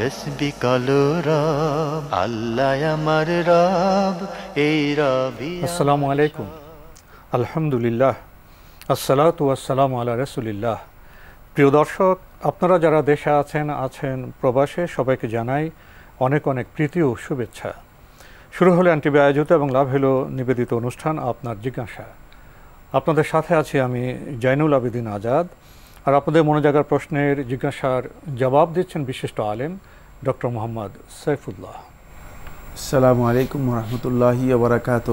তসবি কালো রব আল্লাহ আমার রব এই রবি আসসালামু আলাইকুম আলহামদুলিল্লাহ আসসালাতু আসসালাম আলা রসুলিল্লাহ প্রিয় দর্শক আপনারা যারা দেশে আছেন আছেন প্রবাসে সবাইকে জানাই অনেক অনেক প্রীতি ও শুভেচ্ছা শুরু হলো অ্যান্টিবি আয়োজিত এবং লাভ হলো নিবেদিত অনুষ্ঠান আপনার জিজ্ঞাসা আপনাদের সাথে আছি আমি জাইনুল আবেদিন আজাদ আর আপনাদের মনে জাগার প্রশ্নের জিজ্ঞাসার জবাব দিচ্ছেন বিশিষ্ট আলেম ডক্টর মোহাম্মদ সৈফুল্লাহ আসসালামু আলাইকুম রহমতুল্লাহ বারাকাত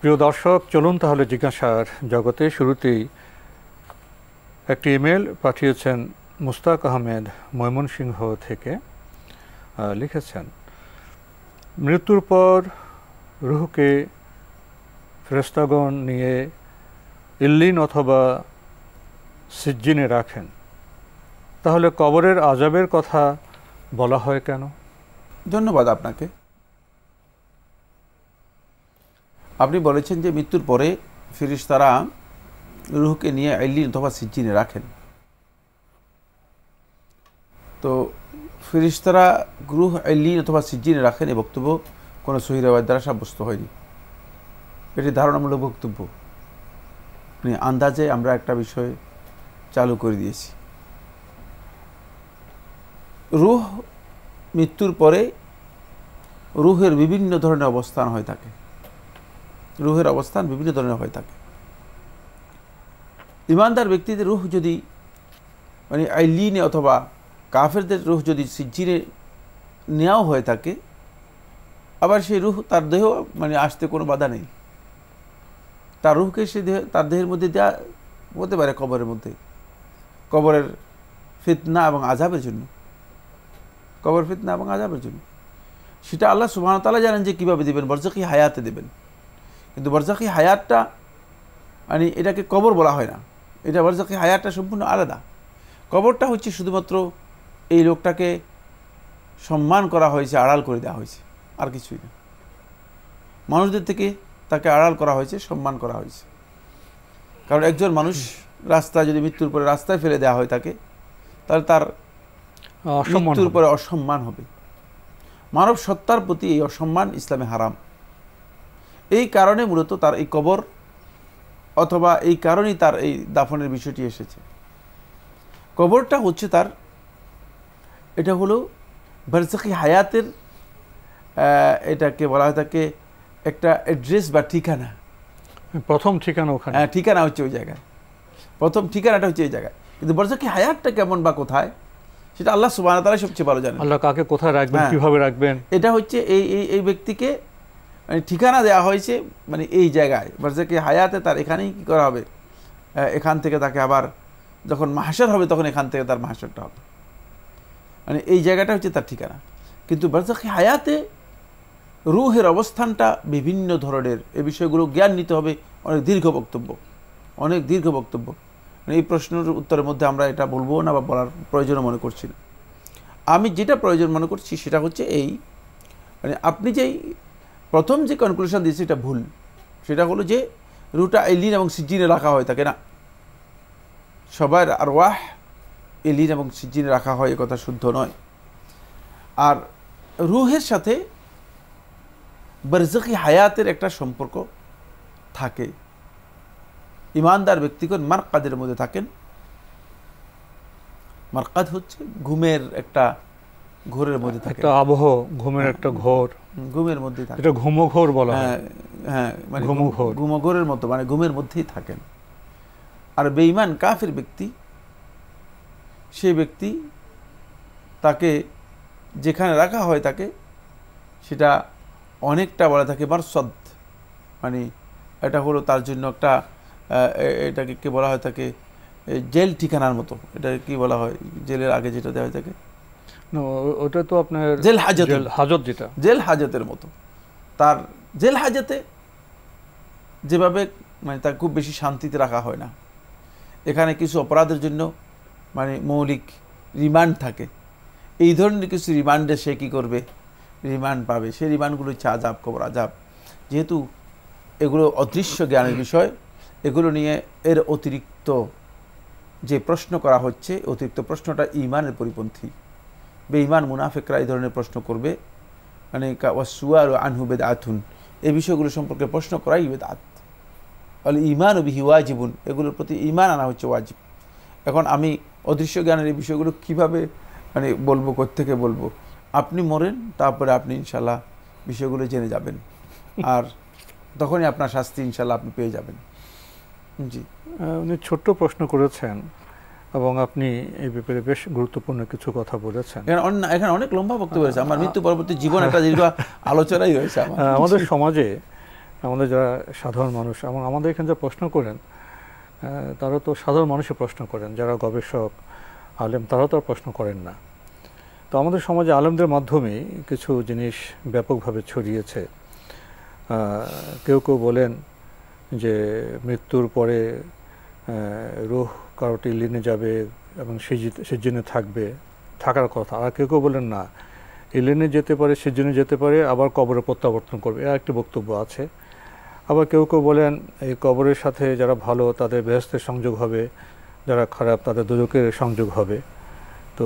প্রিয় দর্শক চলুন তাহলে জিজ্ঞাসার জগতে শুরুতেই একটি ইমেল পাঠিয়েছেন মুস্তাক আহমেদ ময়মনসিংহ থেকে লিখেছেন মৃত্যুর পর রুহকে ফ্রেস্তাগণ নিয়ে ইল্লিন অথবা সিজ্জিনে রাখেন তাহলে কবরের আজাবের কথা বলা হয় কেন ধন্যবাদ আপনাকে আপনি বলেছেন যে মৃত্যুর পরে ফিরিস তারা রুহকে নিয়ে আইলিন অথবা সিজ্জিনে রাখেন তো ফিরিস্তারা গ্রুহ আইলিন অথবা সিজ্জিনে রাখেন এ বক্তব্য কোনো সহিরাবাদ দ্বারা সাব্যস্ত হয়নি এটি ধারণামূলক বক্তব্য আন্দাজে আমরা একটা বিষয়ে চালু করে দিয়েছি রুহ মৃত্যুর পরে রুহের বিভিন্ন ধরনের অবস্থান হয়ে থাকে রুহের অবস্থান বিভিন্ন ধরনের হয়ে থাকে ইমানদার ব্যক্তিদের রুহ যদি মানে আইলিনে অথবা কাফেরদের রুহ যদি সিজিরে নেওয়াও হয়ে থাকে আবার সেই রুহ তার দেহ মানে আসতে কোনো বাধা নেই তার রুহকে সে দেহ তার দেহের মধ্যে দেওয়া হতে পারে কবরের মধ্যে কবরের ফিতনা এবং আজাবের জন্য কবর ফিতনা এবং আজাবের জন্য সেটা আল্লাহ সুবাহতালা জানেন যে কীভাবে দেবেন বরজাকি হায়াতে দেবেন কিন্তু বরজাকি হায়াতটা মানে এটাকে কবর বলা হয় না এটা বরজাকি হায়াতটা সম্পূর্ণ আলাদা কবরটা হচ্ছে শুধুমাত্র এই লোকটাকে সম্মান করা হয়েছে আড়াল করে দেওয়া হয়েছে আর কিছুই না মানুষদের থেকে তাকে আড়াল করা হয়েছে সম্মান করা হয়েছে কারণ একজন মানুষ রাস্তা যদি মৃত্যুর পরে রাস্তায় ফেলে দেওয়া হয় তাকে তাহলে তার মৃত্যুর পরে অসম্মান হবে মানব সত্তার প্রতি এই অসম্মান ইসলামে হারাম এই কারণে মূলত তার এই কবর অথবা এই কারণেই তার এই দাফনের বিষয়টি এসেছে কবরটা হচ্ছে তার এটা হলো বার্সাকি হায়াতের এটাকে বলা হয় তাকে একটা অ্যাড্রেস বা ঠিকানা প্রথম ঠিকানা ওখানে হ্যাঁ ঠিকানা হচ্ছে ওই জায়গায় প্রথম ঠিকানাটা হচ্ছে এই জায়গায় কিন্তু বলছে কি হায়াতটা কেমন বা কোথায় সেটা আল্লাহ সুবাহ তারা সবচেয়ে ভালো জানেন আল্লাহ কাকে কোথায় রাখবেন হ্যাঁ। কিভাবে রাখবেন এটা হচ্ছে এই এই এই ব্যক্তিকে মানে ঠিকানা দেওয়া হয়েছে মানে এই জায়গায় বলছে কি হায়াতে তার এখানেই কী করা হবে এখান থেকে তাকে আবার যখন মাহাসার হবে তখন এখান থেকে তার মাহাসারটা হবে মানে এই জায়গাটা হচ্ছে তার ঠিকানা কিন্তু বার্জাকি হায়াতে রুহের অবস্থানটা বিভিন্ন ধরনের এ বিষয়গুলো জ্ঞান নিতে হবে অনেক দীর্ঘ বক্তব্য অনেক দীর্ঘ বক্তব্য মানে এই প্রশ্নের উত্তরের মধ্যে আমরা এটা বলবো না বা বলার প্রয়োজনও মনে করছি না আমি যেটা প্রয়োজন মনে করছি সেটা হচ্ছে এই মানে আপনি যেই প্রথম যে কনক্লুশন দিয়েছে সেটা ভুল সেটা হলো যে রুটা এলিন এবং সিজিনে রাখা হয় থাকে না সবার আর ওয়াহ এলিন এবং সিজিনে রাখা হয় কথা শুদ্ধ নয় আর রুহের সাথে বার্জকি হায়াতের একটা সম্পর্ক থাকে ইমানদার ব্যক্তিগণ মার্কাদের মধ্যে থাকেন মার্কাদ হচ্ছে ঘুমের একটা ঘোরের মধ্যে থাকে আবহ ঘুমের একটা হ্যাঁ। ঘোর ঘুমের মধ্যে থাকে এটা ঘোর বলা হ্যাঁ হ্যাঁ মানে ঘুমঘোর ঘুমঘোরের মতো মানে ঘুমের মধ্যেই থাকেন আর বেঈমান কাফের ব্যক্তি সে ব্যক্তি তাকে যেখানে রাখা হয় তাকে সেটা অনেকটা বলা থাকে সদ মানে এটা হলো তার জন্য একটা এটাকে কি বলা হয় থাকে জেল ঠিকানার মতো এটা কি বলা হয় জেলের আগে যেটা দেওয়া হয় থাকে ওটা তো আপনার জেল হাজত হাজত যেটা জেল হাজতের মতো তার জেল হাজতে যেভাবে মানে তার খুব বেশি শান্তিতে রাখা হয় না এখানে কিছু অপরাধের জন্য মানে মৌলিক রিমান্ড থাকে এই ধরনের কিছু রিমান্ডে সে কী করবে রিমান্ড পাবে সেই রিমান্ডগুলো চা যাব কবরা আজাব যেহেতু এগুলো অদৃশ্য জ্ঞানের বিষয় এগুলো নিয়ে এর অতিরিক্ত যে প্রশ্ন করা হচ্ছে অতিরিক্ত প্রশ্নটা ইমানের পরিপন্থী বেঈমান মুনাফেকরা এই ধরনের প্রশ্ন করবে মানে ওয়াসুয়ার আনহু বেদ আথুন এই বিষয়গুলো সম্পর্কে প্রশ্ন করাই বেদ আত ফলে ইমান ও বিহি ওয়াজিবুন এগুলোর প্রতি ইমান আনা হচ্ছে ওয়াজিব এখন আমি অদৃশ্য জ্ঞানের এই বিষয়গুলো কিভাবে মানে বলবো কোথেকে বলবো আপনি মরেন তারপরে আপনি ইনশাল্লাহ বিষয়গুলো জেনে যাবেন আর তখনই আপনার শাস্তি ইনশাল্লাহ আপনি পেয়ে যাবেন জি উনি ছোট্ট প্রশ্ন করেছেন এবং আপনি এই ব্যাপারে বেশ গুরুত্বপূর্ণ কিছু কথা বলেছেন এখানে অনেক লম্বা বক্তব্য হয়েছে আমার মৃত্যু পরবর্তী জীবন একটা দীর্ঘ আলোচনাই হয়েছে আমাদের সমাজে আমাদের যারা সাধারণ মানুষ এবং আমাদের এখানে যা প্রশ্ন করেন তারা তো সাধারণ মানুষই প্রশ্ন করেন যারা গবেষক আলেম তারাও তো প্রশ্ন করেন না তো আমাদের সমাজে আলেমদের মাধ্যমে কিছু জিনিস ব্যাপকভাবে ছড়িয়েছে কেউ কেউ বলেন যে মৃত্যুর পরে রোহ কারোটি লিনে যাবে এবং সেজিনে থাকবে থাকার কথা আর কেউ কেউ বলেন না ইলেনে যেতে পারে সেজন্য যেতে পারে আবার কবরে প্রত্যাবর্তন করবে এর একটি বক্তব্য আছে আবার কেউ কেউ বলেন এই কবরের সাথে যারা ভালো তাদের বেহস্তের সংযোগ হবে যারা খারাপ তাদের দুজকের সংযোগ হবে তো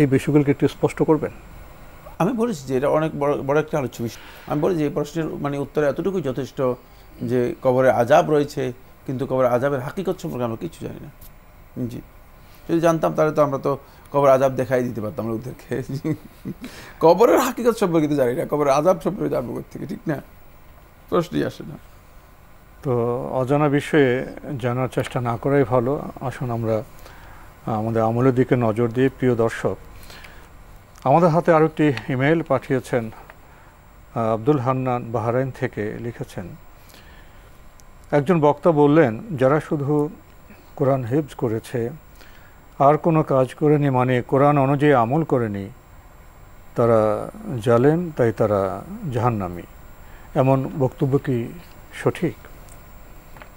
এই বিষয়গুলোকে একটু স্পষ্ট করবেন আমি বলেছি যে এটা অনেক বড় বড় একটা আলোচ্য বিষয় আমি বলেছি যে প্রশ্নের মানে উত্তরে এতটুকুই যথেষ্ট যে কবরের আজাব রয়েছে কিন্তু কবর আজাবের হাকিকত সম্পর্কে আমরা কিছু জানি না জি যদি জানতাম তাহলে তো আমরা তো কবর আজাব দেখাই দিতে পারতাম আমরা ওদেরকে কবরের হাকিকত সম্পর্কে তো জানি না কবরের আজাব সম্পর্কে জানবো থেকে ঠিক না প্রশ্নই আসে না তো অজানা বিষয়ে জানার চেষ্টা না করাই ভালো আসুন আমরা আমাদের আমলের দিকে নজর দিয়ে প্রিয় দর্শক আমাদের হাতে আরও একটি ইমেল পাঠিয়েছেন আব্দুল হান্নান বাহারাইন থেকে লিখেছেন একজন বক্তা বললেন যারা শুধু কোরআন হেফজ করেছে আর কোনো কাজ করেনি মানে কোরআন অনুযায়ী আমল করেনি তারা জালেম তাই তারা জাহান্নামি এমন বক্তব্য কি সঠিক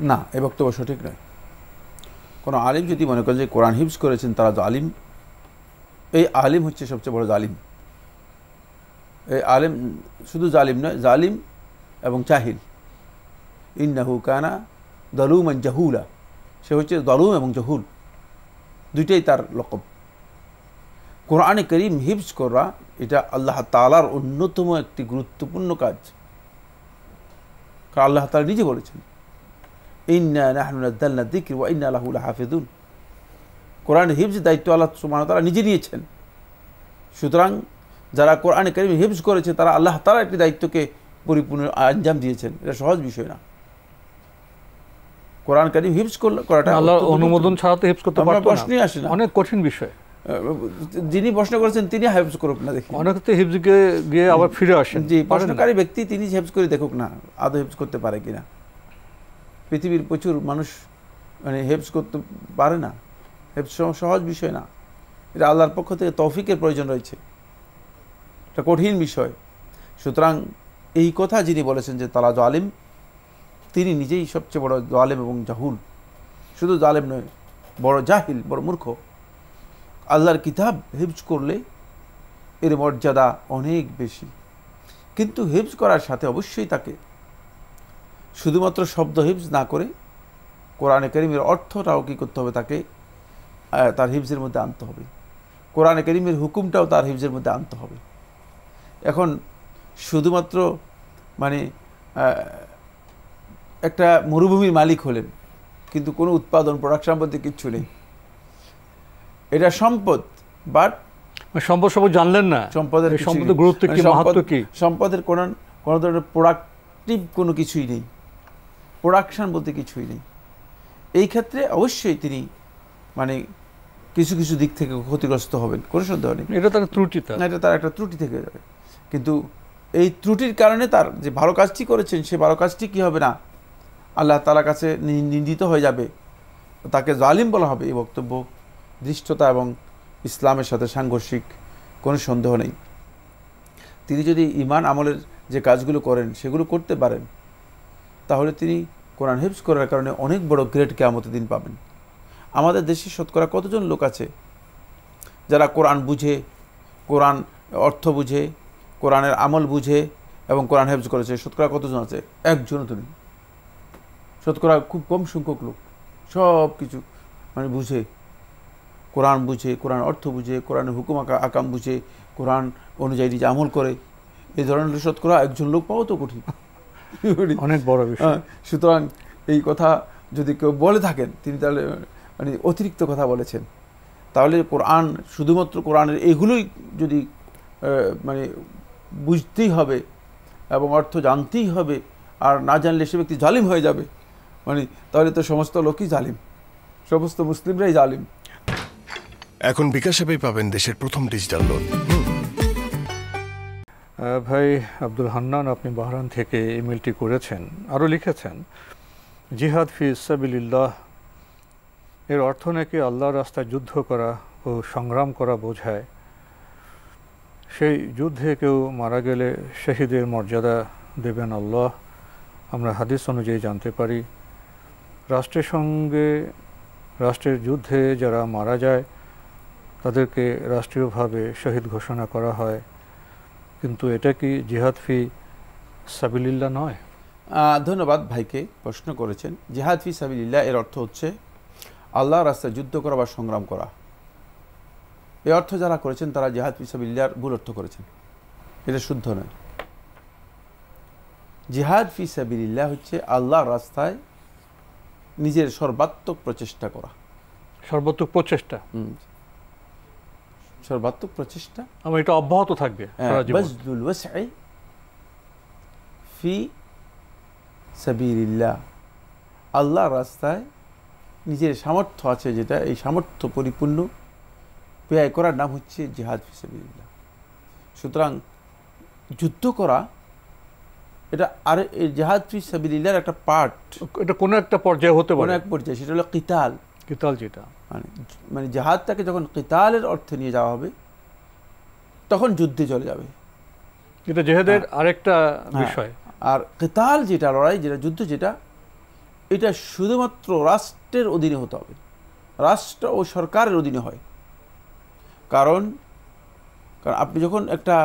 না এ বক্তব্য সঠিক নয় কোনো আলিম যদি মনে করেন যে কোরআন হিফজ করেছেন তারা জালিম এই আলিম হচ্ছে সবচেয়ে বড় জালিম এই আলিম শুধু জালিম নয় জালিম এবং চাহিল ইন্নাহু কানা অ্যান্ড জাহুলা সে হচ্ছে দলুম এবং জাহুল দুইটাই তার লকব কোরআনে করিম হিফজ করা এটা আল্লাহ তালার অন্যতম একটি গুরুত্বপূর্ণ কাজ কারণ আল্লাহ তালা নিজে বলেছেন ইন্না নাহনুদ্দাল্লা ওয়া ইন্না আল্লাহুল হাফিদুল কোরআন হিফজ দায়িত্ব আল্লাহ সুমান তারা নিজে নিয়েছেন সুতরাং যারা কোরআন করিম হিফজ করেছে তারা আল্লাহ তালা একটি দায়িত্বকে পরিপূর্ণ আঞ্জাম দিয়েছেন এটা সহজ বিষয় না কোরআন কারিম হিফজ করাটা আল্লাহর অনুমোদন ছাড়া তো হিফজ করতে পারতো প্রশ্নই আসে না অনেক কঠিন বিষয় যিনি প্রশ্ন করেছেন তিনি হেফজ করুক না দেখি অনেক তো হিফজকে গিয়ে আবার ফিরে আসেন জি প্রশ্নকারী ব্যক্তি তিনি হেফজ করে দেখুক না আদৌ হেফজ করতে পারে কিনা পৃথিবীর প্রচুর মানুষ মানে হেফজ করতে পারে না হেফজ সহজ বিষয় না এটা আল্লাহর পক্ষ থেকে তৌফিকের প্রয়োজন রয়েছে এটা কঠিন বিষয় সুতরাং এই কথা যিনি বলেছেন যে জো আলিম তিনি নিজেই সবচেয়ে বড় জালেম এবং জাহুল শুধু জালেম নয় বড় জাহিল বড় মূর্খ আল্লাহর কিতাব হেফজ করলে এর মর্যাদা অনেক বেশি কিন্তু হেফজ করার সাথে অবশ্যই তাকে শুধুমাত্র শব্দ হেফজ না করে কোরআনে করিমের অর্থটাও কী করতে হবে তাকে তার হেফজের মধ্যে আনতে হবে কোরআনে করিমের হুকুমটাও তার হেফজের মধ্যে আনতে হবে এখন শুধুমাত্র মানে একটা মরুভূমির মালিক হলেন কিন্তু কোনো উৎপাদন প্রোডাকশন বলতে কিচ্ছু নেই এটা সম্পদ বাট মানে সম্পদ সম্পদ জানলেন না সম্পদের সম্পদের গুরুত্ব কি মানে কি সম্পদের কোন কোনো ধরনের প্রোডাক্টিভ কোনো কিছুই নেই প্রোডাকশন বলতে কিছুই নেই এই ক্ষেত্রে অবশ্যই তিনি মানে কিছু কিছু দিক থেকে ক্ষতিগ্রস্ত হবেন কোনো সন্দেহ নেই এটা তার ত্রুটি না এটা তার একটা ত্রুটি থেকে যাবে কিন্তু এই ত্রুটির কারণে তার যে ভালো কাজটি করেছেন সে ভালো কাজটি কী হবে না আল্লাহ তালার কাছে নিন্দিত হয়ে যাবে তাকে জালিম বলা হবে এই বক্তব্য দৃষ্টতা এবং ইসলামের সাথে সাংঘর্ষিক কোনো সন্দেহ নেই তিনি যদি ইমান আমলের যে কাজগুলো করেন সেগুলো করতে পারেন তাহলে তিনি কোরআন হেফজ করার কারণে অনেক বড় গ্রেড কেয়ামতের দিন পাবেন আমাদের দেশে শতকরা কতজন লোক আছে যারা কোরআন বুঝে কোরআন অর্থ বুঝে কোরআনের আমল বুঝে এবং কোরআন হেফজ করেছে শতকরা কতজন আছে একজনও তুমি শতকরা খুব কম সংখ্যক লোক সব কিছু মানে বুঝে কোরআন বুঝে কোরআন অর্থ বুঝে কোরআনের হুকুম আকাম বুঝে কোরআন অনুযায়ী নিজে আমল করে এই ধরনের শতকরা একজন লোক পাওয়া তো কঠিন অনেক বড় বিষয় হ্যাঁ, সুতরাং এই কথা যদি কেউ বলে থাকেন তিনি তাহলে মানে অতিরিক্ত কথা বলেছেন তাহলে কোরআন শুধুমাত্র কোরআনের এগুলোই যদি মানে বুঝতেই হবে এবং অর্থ জানতেই হবে আর না জানলে সে ব্যক্তি জালিম হয়ে যাবে মানে তাহলে তো সমস্ত লোকই জালিম সমস্ত মুসলিমরাই জালিম এখন বিকাশ ভাই পাবেন দেশের প্রথম ডিজিটাল লোন ভাই আব্দুল হান্নান আপনি বাহরান থেকে ইমেলটি করেছেন আরও লিখেছেন জিহাদ ফি ইসাবিল্লাহ এর অর্থ নাকি আল্লাহর রাস্তায় যুদ্ধ করা ও সংগ্রাম করা বোঝায় সেই যুদ্ধে কেউ মারা গেলে শহীদের মর্যাদা দেবেন আল্লাহ আমরা হাদিস অনুযায়ী জানতে পারি রাষ্ট্রের সঙ্গে রাষ্ট্রের যুদ্ধে যারা মারা যায় তাদেরকে রাষ্ট্রীয়ভাবে শহীদ ঘোষণা করা হয় কিন্তু এটা কি জিহাদ ফি সাবিলিল্লা নয় ধন্যবাদ ভাইকে প্রশ্ন করেছেন জিহাদ ফি সাবিলিল্লা এর অর্থ হচ্ছে আল্লাহ রাস্তায় যুদ্ধ করা বা সংগ্রাম করা এ অর্থ যারা করেছেন তারা জিহাদ ফি সাবিল্লার ভুল অর্থ করেছেন এটা শুদ্ধ নয় জিহাদ ফি সাবিলিল্লাহ হচ্ছে আল্লাহ রাস্তায় নিজের সর্বাত্মক প্রচেষ্টা করা সর্বাত্মক প্রচেষ্টা সর্বাত্মক প্রচেষ্টা আমার এটা অব্যাহত থাকবে হ্যাঁ, বাজদুল ওয়াসআই ফি সাবিলিল্লাহ আল্লাহ রাস্তায় নিজের সামর্থ্য আছে যেটা এই সামর্থ্য পরিপূর্ণ ব্যয় করার নাম হচ্ছে জেহাদ ফি সাবিলিল্লাহ সুতরাং যুদ্ধ করা এটা আর জাহাজ ফি সাবিলিল্লার একটা পার্ট এটা কোনো একটা পর্যায়ে হতে পারে এক পর্যায়ে সেটা হলো কিতাল কিতাল যেটা মানে মানে জাহাজটাকে যখন কিতালের অর্থে নিয়ে যাওয়া হবে তখন যুদ্ধে চলে যাবে এটা জেহাদের হ্যাঁ। আরেকটা হ্যাঁ। বিষয় আর কিতাল যেটা লড়াই যেটা যুদ্ধ যেটা এটা শুধুমাত্র রাষ্ট্রের অধীনে হতে হবে রাষ্ট্র ও সরকারের অধীনে হয় কারণ কারণ আপনি যখন একটা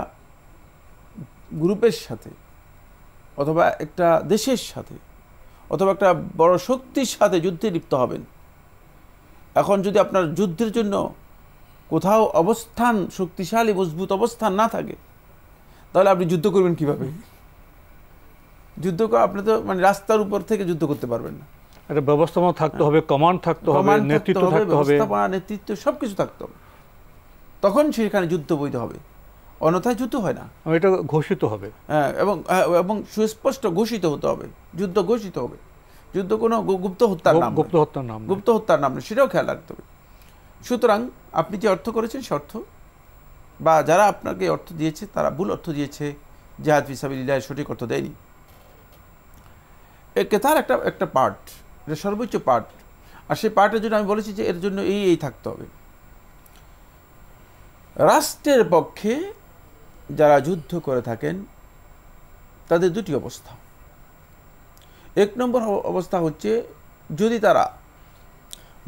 গ্রুপের সাথে অথবা একটা দেশের সাথে অথবা একটা বড় শক্তির সাথে যুদ্ধে লিপ্ত হবেন এখন যদি আপনার যুদ্ধের জন্য কোথাও অবস্থান শক্তিশালী মজবুত অবস্থান না থাকে তাহলে আপনি যুদ্ধ করবেন কিভাবে যুদ্ধ আপনি তো মানে রাস্তার উপর থেকে যুদ্ধ করতে পারবেন না একটা ব্যবস্থাপনা থাকতে হবে কমান্ড থাকতে হবে নেতৃত্ব থাকতে হবে ব্যবস্থাপনা নেতৃত্ব সব কিছু থাকতে হবে তখন সেখানে যুদ্ধ বৈধ হবে অন্যথায় যুদ্ধ হয় না এটা ঘোষিত হবে হ্যাঁ এবং হ্যাঁ, এবং সুস্পষ্ট ঘোষিত হতে হবে যুদ্ধ ঘোষিত হবে যুদ্ধ কোনো গুপ্ত হত্যার নাম গুপ্ত হত্যার নাম গুপ্ত হত্যার নাম সেটাও খেয়াল রাখতে হবে সুতরাং আপনি যে অর্থ করেছেন সে অর্থ বা যারা আপনাকে অর্থ দিয়েছে তারা ভুল অর্থ দিয়েছে জাহাজ ফিসাবিল্লাহ সঠিক অর্থ দেয়নি তার একটা একটা পার্ট এটা সর্বোচ্চ পার্ট আর সেই পার্টের জন্য আমি বলেছি যে এর জন্য এই এই থাকতে হবে রাষ্ট্রের পক্ষে যারা যুদ্ধ করে থাকেন তাদের দুটি অবস্থা এক নম্বর অবস্থা হচ্ছে যদি তারা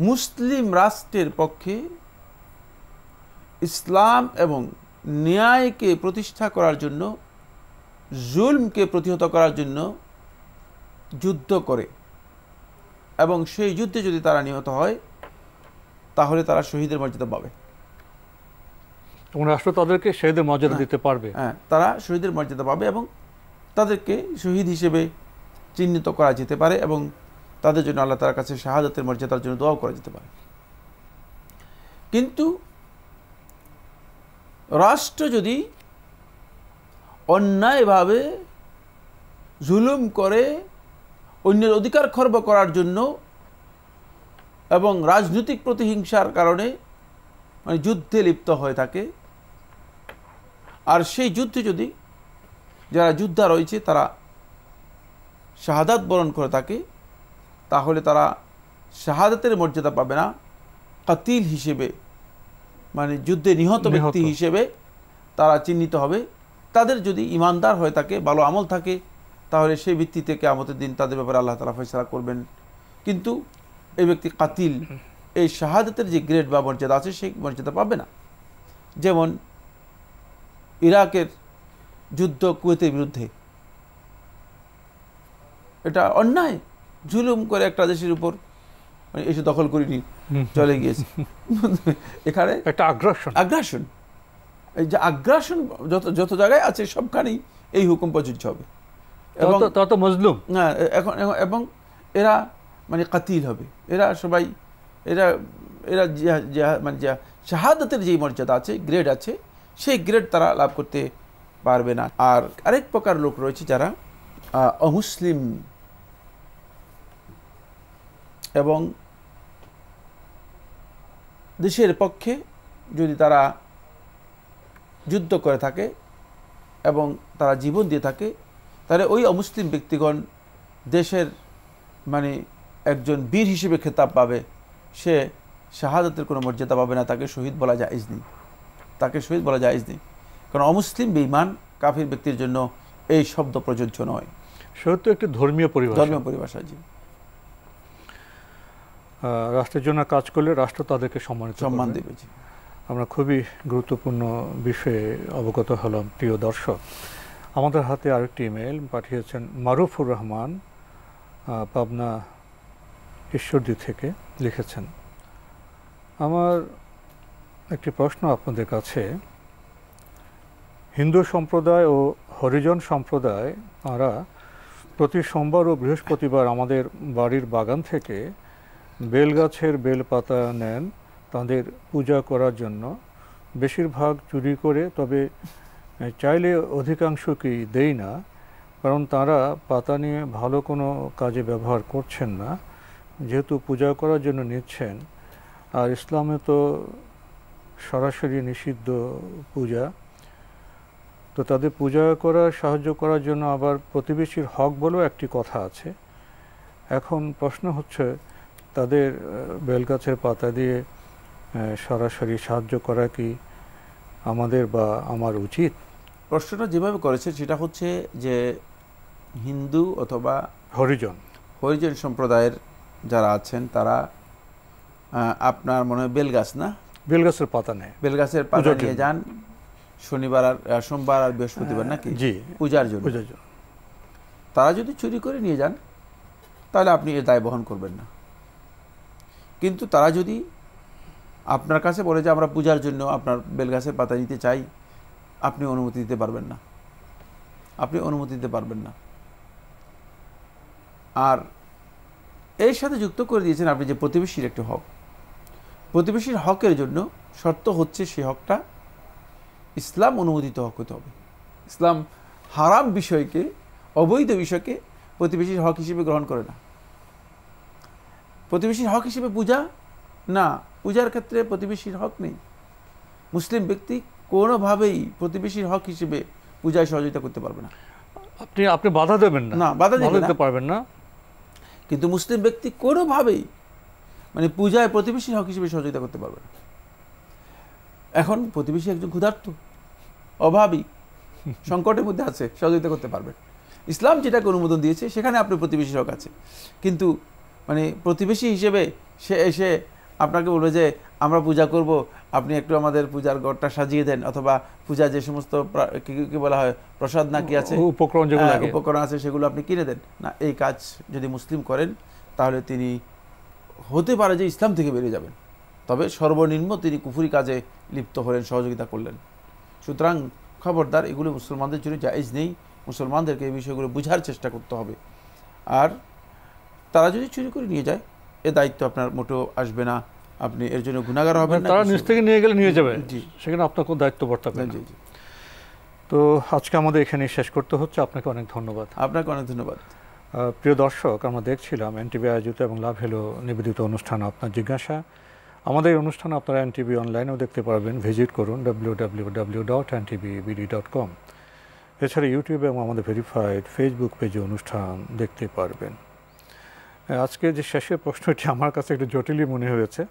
মুসলিম রাষ্ট্রের পক্ষে ইসলাম এবং ন্যায়কে প্রতিষ্ঠা করার জন্য জুলমকে প্রতিহত করার জন্য যুদ্ধ করে এবং সেই যুদ্ধে যদি তারা নিহত হয় তাহলে তারা শহীদের মর্যাদা পাবে এবং রাষ্ট্র তাদেরকে শহীদের মর্যাদা হ্যাঁ, দিতে পারবে হ্যাঁ তারা শহীদের মর্যাদা পাবে এবং তাদেরকে শহীদ হিসেবে চিহ্নিত করা যেতে পারে এবং তাদের জন্য আল্লাহ তার কাছে শাহাদাতের মর্যাদার জন্য দোয়াও করা যেতে পারে কিন্তু রাষ্ট্র যদি অন্যায়ভাবে জুলুম করে অন্যের অধিকার খর্ব করার জন্য এবং রাজনৈতিক প্রতিহিংসার কারণে মানে যুদ্ধে লিপ্ত হয়ে থাকে আর সেই যুদ্ধে যদি যারা যুদ্ধা রয়েছে তারা শাহাদাত বরণ করে থাকে তাহলে তারা শাহাদাতের মর্যাদা পাবে না কাতিল হিসেবে মানে যুদ্ধে নিহত ব্যক্তি হিসেবে তারা চিহ্নিত হবে তাদের যদি ইমানদার হয়ে থাকে ভালো আমল থাকে তাহলে সেই ভিত্তিতে আমতের দিন তাদের ব্যাপারে আল্লাহ তালা ফেসলা করবেন কিন্তু এই ব্যক্তি কাতিল এই শাহাদাতের যে গ্রেড বা মর্যাদা আছে সেই মর্যাদা পাবে না যেমন ইরাকের যুদ্ধ কুয়েতের বিরুদ্ধে এটা অন্যায় জুলুম করে একটা দেশের উপর মানে এসে দখল করিনি চলে গিয়েছে এখানে একটা আগ্রাসন আগ্রাসন এই যে আগ্রাসন যত যত জায়গায় আছে সবখানেই এই হুকুম প্রযোজ্য হবে এবং তত মজলুম হ্যাঁ এখন এবং এরা মানে কাতিল হবে এরা সবাই এরা এরা মানে শাহাদতের যেই মর্যাদা আছে গ্রেড আছে সেই গ্রেড তারা লাভ করতে পারবে না আর আরেক প্রকার লোক রয়েছে যারা অমুসলিম এবং দেশের পক্ষে যদি তারা যুদ্ধ করে থাকে এবং তারা জীবন দিয়ে থাকে তাহলে ওই অমুসলিম ব্যক্তিগণ দেশের মানে একজন বীর হিসেবে খেতাব পাবে সে শাহাদাতের কোনো মর্যাদা পাবে না তাকে শহীদ বলা যায় ইজনি তাকে শহীদ বলা যায় নেই কারণ অমুসলিম বেইমান কাফির ব্যক্তির জন্য এই শব্দ প্রযোজ্য নয় তো একটি ধর্মীয় পরিভাষা ধর্মীয় পরিভাষা জি রাষ্ট্রের জন্য কাজ করলে রাষ্ট্র তাদেরকে সম্মানিত সম্মান দেবে জি আমরা খুবই গুরুত্বপূর্ণ বিষয়ে অবগত হলাম প্রিয় দর্শক আমাদের হাতে আরেকটি ইমেল পাঠিয়েছেন মারুফুর রহমান পাবনা ঈশ্বরদী থেকে লিখেছেন আমার একটি প্রশ্ন আপনাদের কাছে হিন্দু সম্প্রদায় ও হরিজন সম্প্রদায় তাঁরা প্রতি সোমবার ও বৃহস্পতিবার আমাদের বাড়ির বাগান থেকে বেলগাছের বেলপাতা নেন তাদের পূজা করার জন্য বেশিরভাগ চুরি করে তবে চাইলে অধিকাংশকেই দেই না কারণ তারা পাতা নিয়ে ভালো কোনো কাজে ব্যবহার করছেন না যেহেতু পূজা করার জন্য নিচ্ছেন আর ইসলামে তো সরাসরি নিষিদ্ধ পূজা তো তাদের পূজা করা সাহায্য করার জন্য আবার প্রতিবেশীর হক বলেও একটি কথা আছে এখন প্রশ্ন হচ্ছে তাদের বেলগাছের পাতা দিয়ে সরাসরি সাহায্য করা কি আমাদের বা আমার উচিত প্রশ্নটা যেভাবে করেছে সেটা হচ্ছে যে হিন্দু অথবা হরিজন হরিজন সম্প্রদায়ের যারা আছেন তারা আপনার মনে হয় বেলগাছ না বেলগাছের পাতা নেয় বেলগাছের পাতা নিয়ে যান শনিবার আর সোমবার আর বৃহস্পতিবার হ্যাঁ, নাকি জি পূজার জন্য পূজার জন্য তারা যদি চুরি করে নিয়ে যান তাহলে আপনি এর দায় বহন করবেন না কিন্তু তারা যদি আপনার কাছে বলে যে আমরা পূজার জন্য আপনার বেলগাছের পাতা নিতে চাই আপনি অনুমতি দিতে পারবেন না আপনি অনুমতি দিতে পারবেন না আর এর সাথে যুক্ত করে দিয়েছেন আপনি যে প্রতিবেশীর একটি হক প্রতিবেশীর হকের জন্য শর্ত হচ্ছে সে হকটা ইসলাম অনুমোদিত হক হতে হবে ইসলাম হারাম বিষয়কে অবৈধ বিষয়কে প্রতিবেশীর হক হিসেবে গ্রহণ করে না প্রতিবেশীর হক হিসেবে পূজা না পূজার ক্ষেত্রে প্রতিবেশীর হক নেই মুসলিম ব্যক্তি কোনোভাবেই প্রতিবেশীর হক হিসেবে পূজায় সহযোগিতা করতে পারবে না আপনি আপনি বাধা দেবেন না বাধা দিতে পারবেন না কিন্তু মুসলিম ব্যক্তি কোনোভাবেই মানে পূজায় প্রতিবেশী হক হিসেবে সহযোগিতা করতে পারবেন এখন প্রতিবেশী একজন ক্ষুধার্ত অভাবী সংকটের মধ্যে আছে সহযোগিতা করতে পারবেন ইসলাম যেটাকে অনুমোদন দিয়েছে সেখানে আপনার প্রতিবেশী হক আছে কিন্তু মানে প্রতিবেশী হিসেবে সে এসে আপনাকে বলবে যে আমরা পূজা করব আপনি একটু আমাদের পূজার ঘরটা সাজিয়ে দেন অথবা পূজা যে সমস্ত কি বলা হয় প্রসাদ না কি আছে উপকরণ যেগুলো হ্যাঁ, উপকরণ আছে সেগুলো আপনি কিনে দেন না এই কাজ যদি মুসলিম করেন তাহলে তিনি হতে পারে যে ইসলাম থেকে বেরিয়ে যাবেন তবে সর্বনিম্ন তিনি কুফুরি কাজে লিপ্ত হলেন সহযোগিতা করলেন সুতরাং খবরদার এগুলো মুসলমানদের জন্য জায়জ নেই মুসলমানদেরকে এই বিষয়গুলো বোঝার চেষ্টা করতে হবে আর তারা যদি চুরি করে নিয়ে যায় এ দায়িত্ব আপনার মোটেও আসবে না আপনি এর জন্য গুণাগার হবেন মানে তারা নিজ থেকে নিয়ে গেলে নিয়ে যাবে জি সেখানে আপনার কোনো দায়িত্ব বর্তাবে জি জি তো আজকে আমাদের এখানে শেষ করতে হচ্ছে আপনাকে অনেক ধন্যবাদ আপনাকে অনেক ধন্যবাদ প্রিয় দর্শক আমরা দেখছিলাম এনটিভি আয়োজিত এবং লাভ হেলো নিবেদিত অনুষ্ঠান আপনার জিজ্ঞাসা আমাদের অনুষ্ঠান আপনারা এনটিভি অনলাইনেও দেখতে পারবেন ভিজিট করুন W W W dot NTV dot com এছাড়া ইউটিউবে এবং আমাদের ভেরিফাইড ফেসবুক পেজে অনুষ্ঠান দেখতে পারবেন আজকে যে শেষের প্রশ্নটি আমার কাছে একটু জটিলই মনে হয়েছে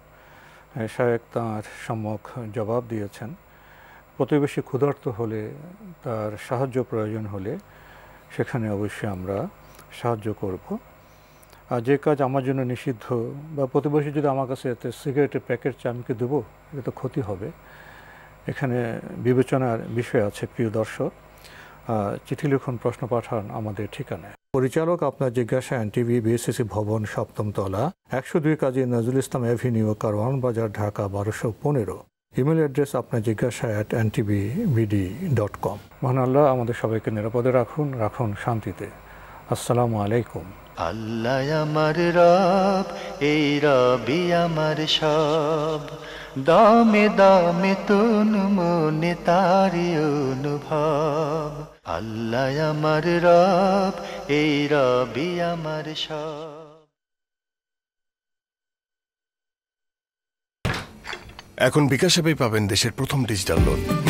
শায়েক তাঁর সম্মুখ জবাব দিয়েছেন প্রতিবেশী ক্ষুধার্ত হলে তার সাহায্য প্রয়োজন হলে সেখানে অবশ্যই আমরা সাহায্য করব আর যে কাজ আমার জন্য নিষিদ্ধ বা প্রতিবেশী যদি আমার কাছে এতে সিগারেটের প্যাকেট চা আমি কি দেবো এটা তো ক্ষতি হবে এখানে বিবেচনার বিষয় আছে প্রিয় দর্শক চিঠি লিখুন প্রশ্ন পাঠান আমাদের ঠিকানায় পরিচালক আপনার জিজ্ঞাসায় টিভি বিএসসি ভবন সপ্তম তলা একশো দুই কাজী নজরুল ইসলাম অ্যাভিনিউ কারওয়ান বাজার ঢাকা বারোশো পনেরো ইমেল অ্যাড্রেস আপনার জিজ্ঞাসা at NTV B D dot com মহান আল্লাহ আমাদের সবাইকে নিরাপদে রাখুন রাখুন শান্তিতে আসসালামু আলাইকুম আল্লাহ আমার রব এই রবি আমার সব দমে দমে তুন মনে তারি অনুভব আল্লাহ আমার রব এই রবি আমার সব এখন বিকাশ পাবেন দেশের প্রথম ডিজিটাল লোন